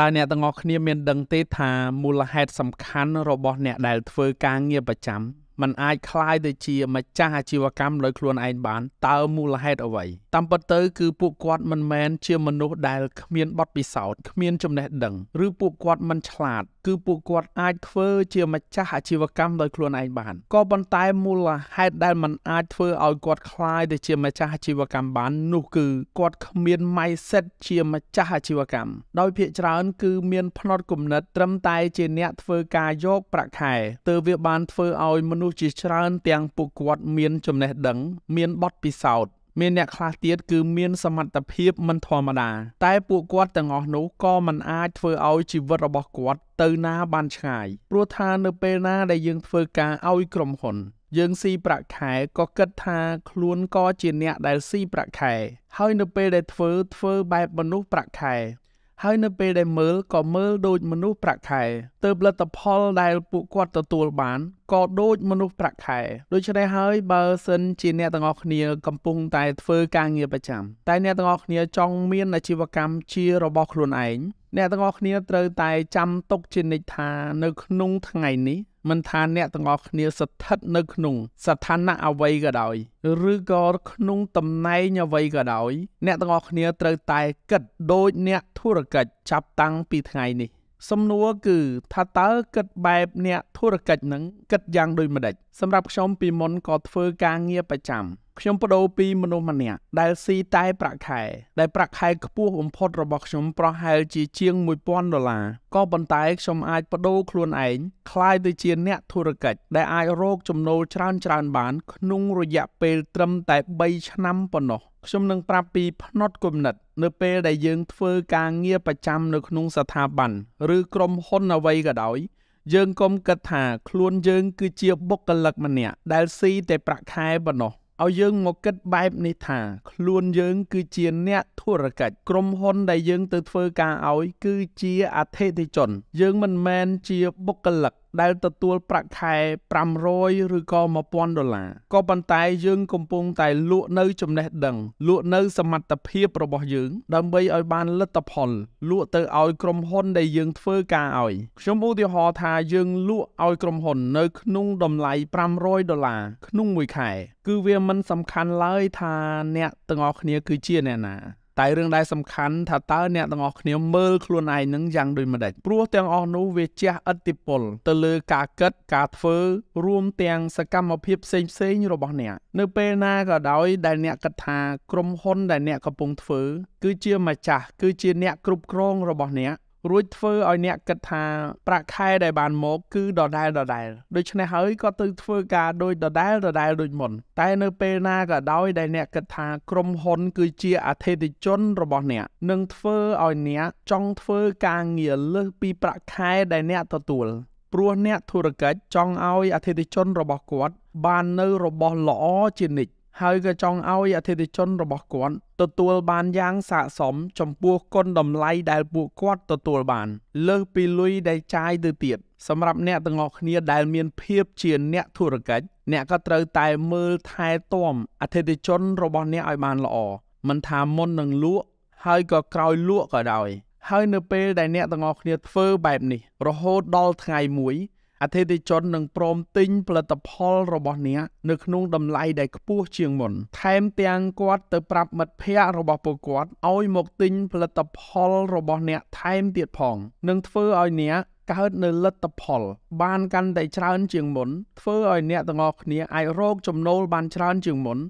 តើអ្នកទាំងអស់គ្នាមានដឹងទេថាមូលហេតុសំខាន់របស់អ្នកដែលធ្វើការងារប្រចាំมันអាចคล้ายទៅជាម្ចាស់អាជីវកម្មដោយខ្លួនឯងបានតើមូលហេតុអ្វីតាមពិតទៅគឺពួកគាត់មិនមែនជាមនុស្សដែលគ្មានបទពិសោធន៍គ្មានចំណេះដឹង ឬពួកគាត់មិនឆ្លាតគឺពួកគាត់អាចធ្វើ ជាម្ចាស់អាជីវកម្មដោយខ្លួនឯងបានក៏ប៉ុន្តែមូលហេតុដែលมันអាចធ្វើឲ្យគាត់คลายទៅជាម្ចាស់អាជីវកម្មបាន នោះគឺគាត់គ្មាន mindset ជាម្ចាស់អាជីវកម្មដោយភាគច្រើន គឺមានផ្នត់គំនិតត្រឹមតែ ជា អ្នកធ្វើការយកប្រាក់ខែទើបវាបានធ្វើឲ្យមនុស្សជាច្រើន ទាំងពួកគាត់មានចំណេះដឹង មានបទពិសោធន៍មានអ្នកខ្លះទៀតគឺមានសមត្ថភាពមិនធម្មតាតែពួកគាត់ទាំងអស់នោះក៏មិនអាចធ្វើឲ្យជីវិតរបស់គាត់ទៅណាបានឆ្ងាយព្រោះថានៅពេលណាដែលយើងធ្វើការឲ្យក្រុមហ៊ុន យើងស៊ីប្រាក់ខែក៏គិតថាខ្លួនក៏ជាអ្នកដែលស៊ីប្រាក់ខែហើយនៅពេលដែលធ្វើធ្វើបែបមនុស្សប្រាក់ខែហើយនៅពេលដែលមើលក៏មើលដូចមនុស្សប្រាក់ខែ ទៅផលិតផលដែលពួកគាត់ទទួលបានក៏ដូចមនុស្សប្រាក់ខែដូច្នេះហើយបើសិនជាអ្នកទាំងអស់គ្នាកំពុង តែធ្វើការងារប្រចាំតែអ្នកទាំងអស់គ្នាចង់មានអាជីវកម្មជារបស់ខ្លួនឯងអ្នកទាំងអស់គ្នាត្រូវតែចាំទុកជានិច្ចថានៅក្នុងថ្ងៃនេះមិនថាអ្នកទាំងអស់គ្នាស្ថិតនៅក្នុង ស្ថានៈអ្វីក៏ដោយឬក៏ក្នុងតំណែងអ្វីក៏ដោយអ្នកទាំងអស់គ្នាត្រូវតែគិតដូច អ្នកធុរកិច្ចចាប់តាំងពីថ្ងៃនេះសំណួរគឺថាតើគិតបែបអ្នកធុរកិច្ចនឹងគិតយ៉ាងដូចម្ដេចសម្រាប់ខ្ញុំពីមុនក៏ធ្វើការងារប្រចាំខ្ញុំបដូរពីមនុស្សម្នាក់ដែលស៊ីតែប្រាក់ខែ ដែលប្រាក់ខែខ្ពស់បំផុតរបស់ខ្ញុំប្រហែលជាជាង1000ដុល្លារក៏ប៉ុន្តែខ្ញុំអាចបដូរខ្លួនឯងក្លាយទៅជាអ្នកធុរកិច្ចដែលអាចរកចំណូលច្រើនច្រើន បាន ក្នុងរយៈពេលត្រឹមតែ3ឆ្នាំប៉ុណ្ណោះខ្ញុំនឹងប្រាប់ពីផ្នត់គំនិត នៅពេលដែលយើង ធ្វើការងារប្រចាំនៅក្នុងស្ថាប័នឬក្រុមហ៊ុនអ្វីក៏ដោយ យើងកុំគិតថាខ្លួនយើងគឺជាបុគ្គលិកម្នាក់ដែលស៊ីតែប្រាក់ខែប៉ុណ្ណោះឲ្យយើងមកគិតបែបនេះថា ខ្លួនយើងគឺជា អ្នកធុរកិច្ចក្រុមហ៊ុន ដែលយើង ទៅធ្វើការឲ្យគឺជាអតិថិជនយើងមិនមែនជាបុគ្គលិកដែលទទួលប្រាក់ខែ500ឬក៏1000ដុល្លារក៏ប៉ុន្តែយើងកំពុង តែលក់នៅចំណេះដឹងលក់នៅសមត្ថភាពរបស់យើងដើម្បីឲ្យបានលទ្ធផលលក់ទៅឲ្យក្រុមហ៊ុនដែលយើងធ្វើការឲ្យខ្ញុំឧទាហរណ៍ថាយើងលក់ឲ្យក្រុមហ៊ុន នៅក្នុងតម្លៃ500ដុល្លារក្នុងមួយខែគឺវាមិនសំខាន់ឡើយថាអ្នកទាំងអស់គ្នា គឺជាអ្នកណាតែរឿងដែលសំខាន់ថាតើអ្នកទាំងអស់គ្នាមើលខ្លួនឯងនឹងយ៉ាងដូចម្ដេចព្រោះទាំងអស់នោះវាជះឥទ្ធិពល ទៅលើការគិតការធ្វើរួមទាំងសកម្មភាពផ្សេងផ្សេងរបស់អ្នកនៅ ពេលណាក៏ដោយ ដែលអ្នកគិតថាក្រុមហ៊ុន ដែលអ្នកកំពុងធ្វើគឺជាម្ចាស់គឺជាអ្នកគ្រប់គ្រងរបស់អ្នករួចធ្វើឲ្យអ្នកគិតថាប្រាក់ខែដែលបានមកគឺដដែលដដែលដូច្នេះហើយក៏ទៅធ្វើការដោយដដែលដដែលដូចមុនតែនៅពេលណាក៏ដោយដែលអ្នកគិតថាក្រុមហ៊ុនគឺជាអធិធិជនរបស់អ្នកនឹងធ្វើឲ្យអ្នក ចង់ធ្វើការងារលើសពីប្រាក់ខែដែលអ្នកទទួលព្រោះអ្នកធុរកិច្ចចង់ឲ្យអធិធិជន របស់គាត់បាននៅរបស់ល្អជានិច្ចហើយក៏ចង់ឲ្យអធិជន របស់គាត់ទទួលបានយ៉ាងស័ក្តិសមចំពោះគុណតម្លៃ ដែលពួកគាត់ ទទួលបានលើសពីលុយដែលចាយទៅទៀតសម្រាប់អ្នកទាំងអស់គ្នាដែលមានភាពជាអ្នកធុរកិច្ចអ្នកក៏ត្រូវតែមើលថែទាំអធិជនរបស់អ្នកឲ្យបានល្អមិនថាមុននឹងលក់ហើយក៏ក្រោយលក់ក៏ដោយ ហើយនៅពេលដែលអ្នកទាំងអស់គ្នាធ្វើបែបនេះរហូតដល់ថ្ងៃមួយអតិថិជននឹងព្រមទិញផលិតផលរបស់អ្នកនៅក្នុងតម្លៃដែលខ្ពស់ជាងមុនថែមទាំងគាត់ទៅប្រាប់មិត្តភ័ក្តិរបស់ពួកគាត់ឲ្យមកទិញផលិតផលរបស់អ្នកថែមទៀតផងនឹងធ្វើឲ្យអ្នកកើតនៅលទ្ធផលបានកាន់តែច្រើនជាងមុនធ្វើឲ្យអ្នកទាំងអស់គ្នាអាចរកចំណូលបានច្រើនជាងមុន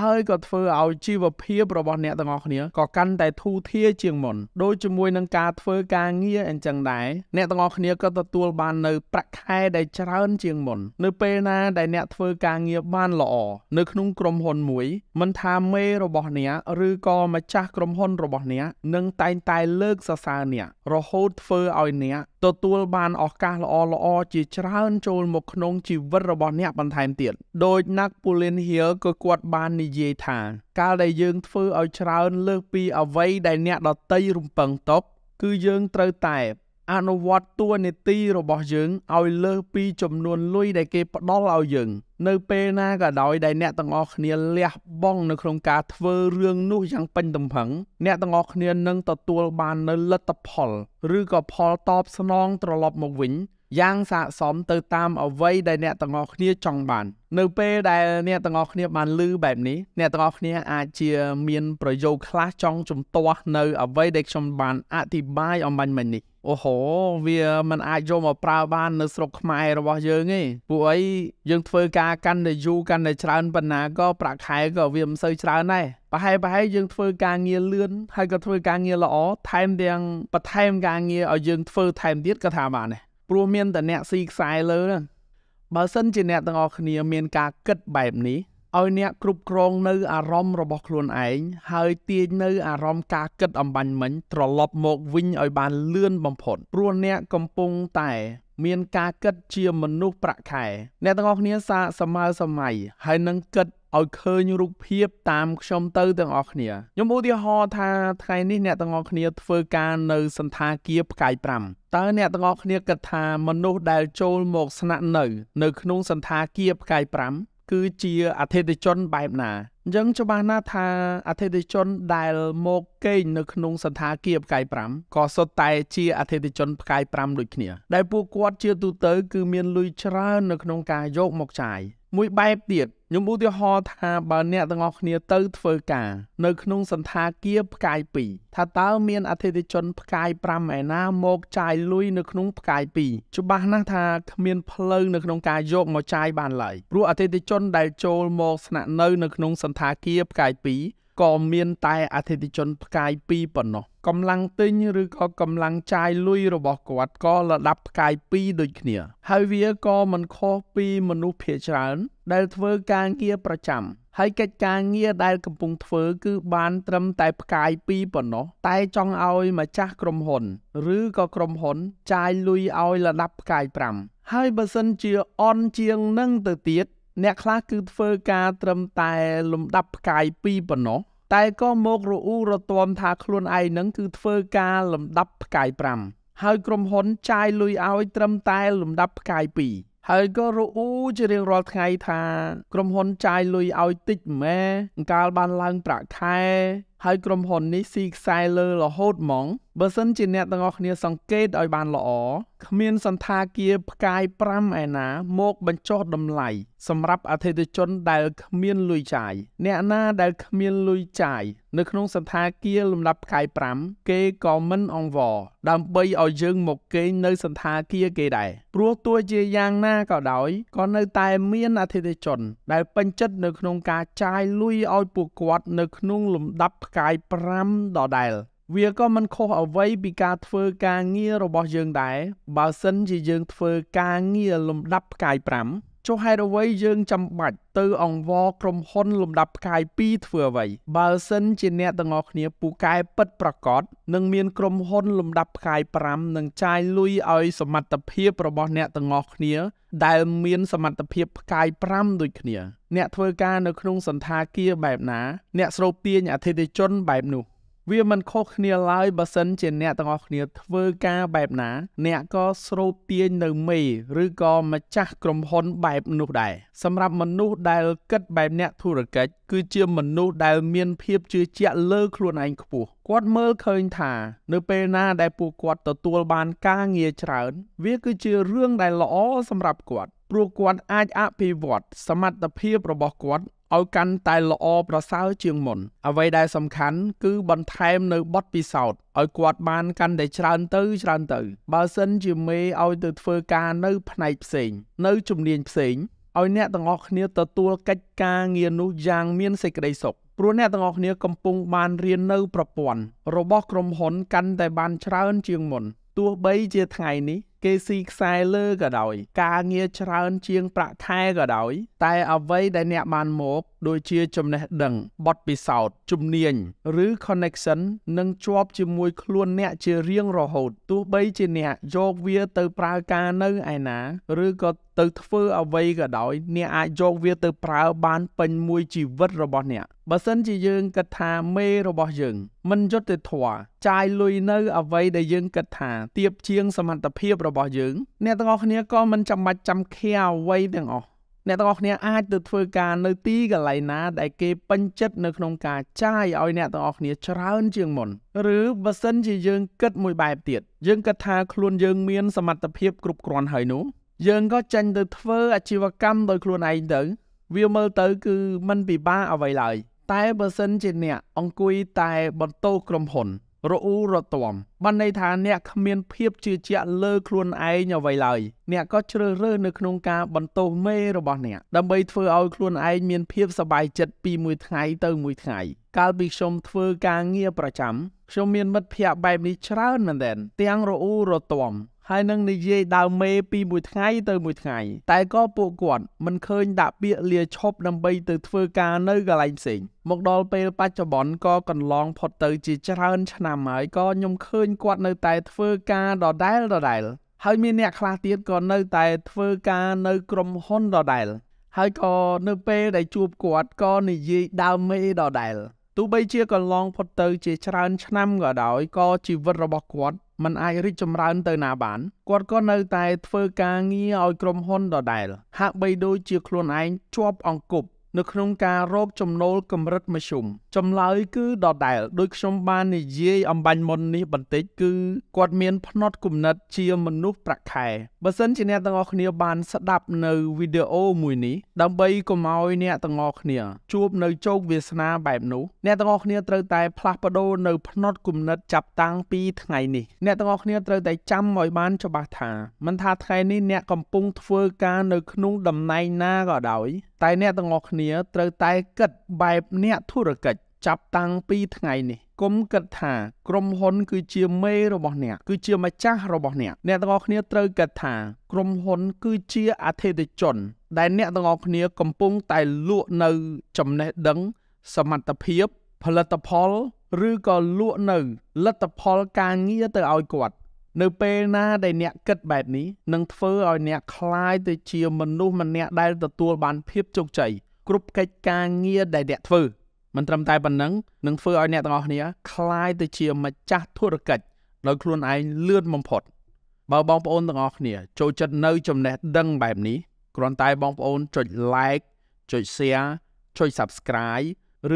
ហើយក៏ធ្វើឲ្យជីវភាពរបស់អ្នកទាំងអស់គ្នាក៏កាន់តែធូរធារជាងមុនដូចជាមួយនឹងការធ្វើការងារអញ្ចឹងដែរអ្នកទាំងអស់គ្នាក៏ទទួលបាននៅប្រាក់ខែដែលច្រើនជាងមុននៅពេលណាដែលអ្នកធ្វើការងារបានល្អ នៅក្នុងក្រុមហ៊ុនមួយមិនថាមេរបស់អ្នកឬក៏ម្ចាស់ក្រុមហ៊ុនរបស់អ្នកនឹងតែងតែលើកសរសើរអ្នករហូតធ្វើឲ្យអ្នកទទួលបានឱកាសល្អល្អជាច្រើនចូលមកក្នុងជីវិតរបស់អ្នកបន្ថែមទៀតដោយណាក់ពូលិនហៀលក៏គាត់បាននិយាយថា កាលដែលយើងធ្វើឲ្យច្រើនលើសពីអ្វីដែលអ្នកដតីរំពឹងទុកគឺយើងត្រូវតែអនុវត្តតួនាទីរបស់យើងឲ្យលើសពីចំនួនលុយដែលគេផ្ដល់ឲ្យយើង នៅពេលណាក៏ដោយដែលអ្នកទាំងអស់គ្នាលះបង់នៅក្នុងការធ្វើរឿងនោះយ៉ាងពេញទំហឹងអ្នកទាំងអស់គ្នានឹងទទួលបាននូវលទ្ធផល ឬក៏ផលតបស្នងត្រឡប់មកវិញយ៉ាងស័ក្តិសមទៅតាមអ្វីដែលអ្នកទាំងអស់គ្នាចង់បាន នៅពេលដែលអ្នកទាំងអស់គ្នាបានឮបែបនេះអ្នកទាំងអស់គ្នាអាចជា មានប្រយោគខ្លះចង់ជំទាស់នៅអ្វីដែលខ្ញុំបានអធិប្បាយអំបញ្ញមិញនេះអូហូវាមិនអាចយកមកប្រើបាននៅស្រុកខ្មែររបស់យើងទេពួកអីយើងធ្វើការកាន់តែយូរកាន់តែច្រើនប៉ុណ្ណាក៏ប្រាក់ខែក៏វាមិនសូវច្រើនដែរប្រហែលប្រហែលយើងធ្វើការងារលឿនហើយក៏ធ្វើការងារល្អថែមទាំងបន្ថែមការងារឲ្យយើងធ្វើថែមទៀតក៏ថាបានដែរព្រោះមានតែអ្នកស៊ីខ្សែលើហ្នឹងបើសិន ជាអ្នកទាំងអស់គ្នា មានការគិតបែបនេះឲ្យអ្នកគ្រប់គ្រងនៅអារម្មណ៍របស់ខ្លួនឯងហើយទាញនៅអារម្មណ៍ការគិតអំបញ្ញមិញត្រឡប់មកវិញឲ្យបានលឿនបំផុតព្រោះអ្នកកំពុងតែ មាន ការគិតជាមនុស្សប្រាក់ខែអ្នកទាំងអស់គ្នាសាកសម័យសម័យហើយនឹងគិតឲ្យឃើញរូបភាព តាមខ្ញុំទៅទាំងអស់គ្នាខ្ញុំឧទាហរណ៍ថាថ្ងៃនេះអ្នកទាំងអស់គ្នាធ្វើការនៅសន្តាគារផ្កាយ5តើអ្នកទាំងអស់គ្នាគិតថាមនុស្សដែលចូលមកស្នាក់នៅ នៅក្នុងសន្តាគារផ្កាយ5គឺជាអធិធិជនបែបណាអញ្ចឹងច្បាស់ណាស់ថាអធិធិជនដែលមកគេងនៅក្នុងសន្តាគារផ្កាយ5ក៏សុទ្ធតែជាអធិធិជនផ្កាយ5ដូចគ្នាដែលពួកគាត់ជាទូទៅ គឺមានលុយច្រើននៅក្នុងការយកមកចាយមួយបែបទៀតខ្ញុំឧទាហរណ៍ថាបើ អ្នកទាំងអស់គ្នាទៅធ្វើការនៅក្នុងសន្តាគារផ្កាយ2ថាតើមានអតិថិជនផ្កាយ5ឯណាមកចាយលុយនៅក្នុងផ្កាយ2ច្បាស់ណាស់ថាគ្មានផ្លូវនៅក្នុងការយកមកចាយបានឡើយព្រោះអតិថិជនដែលចូលមកស្នាក់នៅនៅក្នុងសន្តាគារផ្កាយ2ក៏មាន តែអតិថិជនផ្កាយ2ប៉ុណ្ណោះកម្លាំងទិញឬក៏កម្លាំងចាយលុយរបស់គាត់ក៏លដាប់ផ្កាយ2ដូចគ្នាហើយវាក៏មិនខុសពីមនុស្សភាគច្រើន ដែលធ្វើ ការងារប្រចាំហើយកិច្ចការងារដែលកំពុងធ្វើ គឺបាន ត្រឹមតែផ្កាយពីប៉ុណ្ណោះតែចង់ឲ្យម្ចាស់ក្រុមហ៊ុនឬក៏ក្រុមហ៊ុនចាយលុយឲ្យលដាប់ផ្កាយ5ហើយបើសិនជាអន់ជាងនឹងទៅទៀតអ្នកខ្លះគឺធ្វើការត្រឹមតែលំដាប់ផ្កាយ2ប៉ុណ្ណោះតែក៏មករអ៊ូរទាំថាខ្លួនឯងនឹងគឺធ្វើការលំដាប់ផ្កាយ5ហើយក្រុមហ៊ុនចាយលុយឲ្យត្រឹមតែលំដាប់ផ្កាយ2ហើយក៏រអ៊ូជារៀងរាល់ថ្ងៃថាក្រុមហ៊ុនចាយលុយឲ្យតិចម៉ែអង្កាលបានឡើងប្រាក់ខែហើយក្រុមហ៊ុននេះស៊ីខ្សែលើរហូតហ្មងបើសិនជាអ្នកទាំងអស់គ្នាសង្កេតឲ្យបានល្អគ្មានសន្តាគារផ្កាយ5ឯណា មកបញ្ចុះតម្លៃសម្រាប់អតិថិជនដែលគ្មានលុយចាយអ្នកណាដែលគ្មានលុយចាយនៅក្នុងសន្តាគារលំដាប់ផ្កាយ5គេក៏មិនអង្វរដើម្បីឲ្យយើងមកគេងនៅសន្តាគារគេដែរព្រោះទោះជាយ៉ាងណាក៏ដោយក៏នៅតែមានអតិថិជន ដែលពេញចិត្តនៅក្នុងការចាយលុយឲ្យពួកគាត់ នៅក្នុងលំដាប់ផ្កាយ5ដដែលវាក៏មិនខុសអ្វីពីការធ្វើការងាររបស់យើងដែរបើសិនជាយើងធ្វើការងារលំដាប់ផ្កាយ5ចុះហេតុអ្វីយើងចាំបាច់ទៅអង្វរក្រុមហ៊ុនលំដាប់ផ្កាយ2ធ្វើអ្វីបើសិនជាអ្នកទាំងអស់គ្នាពូកែពិតប្រកបនឹងមានក្រុមហ៊ុនលំដាប់ផ្កាយ5នឹងចាយលុយឲ្យសមត្ថភាពរបស់អ្នកទាំងអស់គ្នា ដែលមានសមត្ថភាពផ្កាយ5ដូចគ្នា អ្នកធ្វើការនៅក្នុងសន្តាគារបែបណា អ្នកស្រោបទាញអតិថិជនបែបនោះវាមិនខុសគ្នាឡើយបើសិនជាអ្នកទាំងអស់គ្នាធ្វើការបែបណា អ្នកក៏ស្រូបទាញនៅមេឬក៏ម្ចាស់ក្រុមហ៊ុន បែបនោះដែរសម្រាប់មនុស្សដែលគិតបែប អ្នកធុរកិច្ចគឺជាមនុស្សដែលមានភាពជឿជាក់លើ ខ្លួនឯងខ្ពស់គាត់មើលឃើញថា នៅពេលណាដែលពួកគាត់ទទួលបានការងារច្រើន វាគឺជារឿងដែលល្អសម្រាប់គាត់ព្រោះគាត់អាចអភិវឌ្ឍសមត្ថភាពរបស់គាត់ឲ្យកាន់តែល្អប្រសើរជាងមុនអ្វីដែលសំខាន់គឺបន្ថែមនៅបទពិសោធន៍ឲ្យគាត់បានកាន់តែច្រើនទៅច្រើនទៅបើសិនជាមេឲ្យទៅធ្វើការនៅផ្នែកផ្សេងនៅជំនាញផ្សេងឲ្យអ្នកទាំងអស់គ្នាទទួលកិច្ចការងារនោះយ៉ាងមានសេចក្តីសុខព្រោះអ្នកទាំងអស់គ្នាកំពុងបានរៀននៅប្រព័ន្ធរបស់ក្រុមហ៊ុនកាន់តែបានច្រើនជាងមុនទោះបីជាថ្ងៃនេះគេស៊ីខ្សែលើក៏ដោយ ការងារច្រើនជាងប្រាក់ខែក៏ដោយ តែអ្វីដែលអ្នកបានមកដូចជាចំណេះដឹងបទពិសោធន៍ជំនាញឬ connection នឹងជាប់ជាមួយខ្លួនអ្នកជារៀងរហូតទោះបីជាអ្នកយកវាទៅប្រើការនៅឯណា ឬក៏ទៅធ្វើអ្វីក៏ដោយ អ្នកអាចយកវាទៅប្រើបានពេញមួយជីវិតរបស់អ្នកបើសិនជាយើងគិតថាមេរបស់យើងមិនយុត្តិធម៌ចាយលុយនៅអ្វីដែលយើងគិតថាទៀបជាងសមត្ថភាពរបស់យើង អ្នកទាំងអស់គ្នាក៏មិនចាំបាច់ចាំខែអ្វីទាំងអស់អ្នកទាំងអស់គ្នាអាចទៅធ្វើការនៅទីកន្លែងណាដែលគេពេញចិត្តនៅក្នុងការចាយឲ្យអ្នកទាំងអស់គ្នាច្រើនជាងមុនឬបើសិនជាយើងគិតមួយបែបទៀតយើងគិតថាខ្លួនយើងមាន សមត្ថភាពគ្រប់គ្រាន់ហើយនោះ យើងក៏ចេញទៅធ្វើអាជីវកម្មដោយខ្លួនឯងទៅវាមើលទៅគឺมันពិបាកអ្វីឡើយតែបើសិនជាអ្នកអង្គុយតែបន្ទោសក្រុមហ៊ុនរអ៊ូរទាំបានន័យថាអ្នកគ្មានភាពជឿជាក់លើ ខ្លួនឯងអ្វីឡើយអ្នកក៏ជ្រើសរើសនៅក្នុងការបន្ទោសមេរបស់អ្នក ដើម្បីធ្វើឲ្យខ្លួនឯងមានភាពសบายចិត្តពីមួយថ្ងៃទៅមួយថ្ងៃកាលពីខ្ញុំធ្វើការងារប្រចាំខ្ញុំមានមិត្តភ័ក្តិបែបនេះច្រើនមែនទែនទាំងរអ៊ូរទាំហើយនឹងនិយាយដើមមេពីមួយថ្ងៃទៅមួយថ្ងៃតែក៏ពួកគាត់មិនឃើញ ដាក់ពាក្យលាឈប់ដើម្បីទៅធ្វើការនៅកន្លែងផ្សេង មកដល់ពេល បច្ចុប្បន្នក៏កន្លងផុតទៅជាច្រើនឆ្នាំហើយក៏ខ្ញុំឃើញគាត់នៅតែធ្វើការដដែលដដែលហើយមានអ្នកខ្លះទៀតក៏នៅតែធ្វើការនៅក្រុមហ៊ុនដដែល ហើយក៏នៅពេលដែលជួបគាត់ក៏និយាយដើមមេដដែលទោះបីជាកន្លងផុតទៅជាច្រើនឆ្នាំក៏ដោយក៏ជីវិតរបស់គាត់มันអាចរីកចម្រើនទៅណាបានគាត់ក៏នៅតែធ្វើការងារឲ្យក្រុមហ៊ុនដដែល ហាក់បីដូចជាខ្លួនឯងជាប់អង្គប់នៅក្នុងការរកចំណូលកម្រិតមធ្យមចម្លើយគឺដដែលដោយខ្ញុំបាននិយាយអំបញ្ញមុននេះបន្តិចគឺគាត់មានផ្នត់គំនិតជាមនុស្សប្រាក់ខែបើសិនជាអ្នកទាំងអស់គ្នាបានស្ដាប់នៅវីដេអូមួយនេះដើម្បីកុំឲ្យអ្នកទាំងអស់គ្នា ជួបនៅជោគវាសនាបែបនោះអ្នកទាំងអស់គ្នាត្រូវតែផ្លាស់ប្ដូរនៅផ្នត់គំនិតចាប់តាំងពីថ្ងៃនេះ អ្នកទាំងអស់គ្នាត្រូវតែចាំឲ្យបានច្បាស់ថាមិនថាថ្ងៃនេះអ្នកកំពុងធ្វើការនៅក្នុងតំណែងណាក៏ដោយតែអ្នកទាំងអស់គ្នាត្រូវតែគិតបែប អ្នកធុរកិច្ចចាប់តាំងពីថ្ងៃនេះគុំគិតថាក្រុមហ៊ុនគឺជាមេរបស់អ្នក គឺជាម្ចាស់របស់អ្នក អ្នកទាំងអស់គ្នាត្រូវគិតថាក្រុមហ៊ុន គឺជាអធិធិជនដែលអ្នកទាំងអស់គ្នាកំពុងតែលក់នៅចំណេះដឹង សមត្ថភាពផលិតផល ឬក៏លក់នៅលទ្ធផល ការងារទៅឲ្យគាត់នៅពេលណាដែលអ្នកគិតបែបនេះនឹងធ្វើឲ្យអ្នកคล้ายទៅជាមនុស្សម្នាក់ដែលទទួលបានភាពជោគជ័យគ្រប់កិច្ចការងារដែលអ្នកធ្វើមិនត្រឹមតែប៉ុណ្ណឹងនឹងធ្វើឲ្យអ្នកទាំងអស់គ្នាคล้ายទៅជាម្ចាស់ធុរកិច្ចដោយខ្លួនឯងលឿនបំផុត បើបងប្អូនទាំងអស់គ្នាចូលចិត្តនៅចំណេះដឹងបែបនេះគ្រាន់តែបងប្អូនចុច like ចុច share ចុច subscribe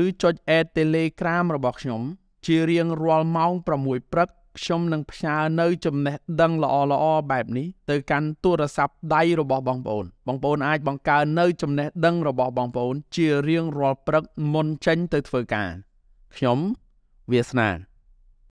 ឬចុច add Telegram របស់ខ្ញុំជារៀងរាល់ម៉ោង6ព្រឹកខ្ញុំនឹងផ្ញើនៅចំណេះដឹងល្អល្អបែបនេះទៅកាន់ទូរស័ព្ទដៃរបស់បងប្អូនបងប្អូនអាចបង្កើននៅចំណេះដឹងរបស់បងប្អូនជារៀងរាល់ព្រឹកមុនចេញទៅធ្វើការ ខ្ញុំវាសនា